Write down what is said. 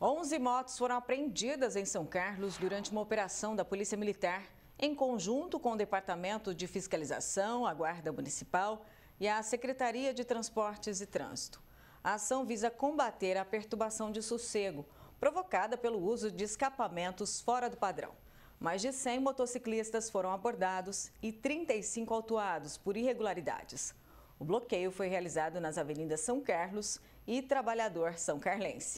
11 motos foram apreendidas em São Carlos durante uma operação da Polícia Militar, em conjunto com o Departamento de Fiscalização, a Guarda Municipal e a Secretaria de Transportes e Trânsito. A ação visa combater a perturbação de sossego provocada pelo uso de escapamentos fora do padrão. Mais de 100 motociclistas foram abordados e 35 autuados por irregularidades. O bloqueio foi realizado nas avenidas São Carlos e Trabalhador São Carlense.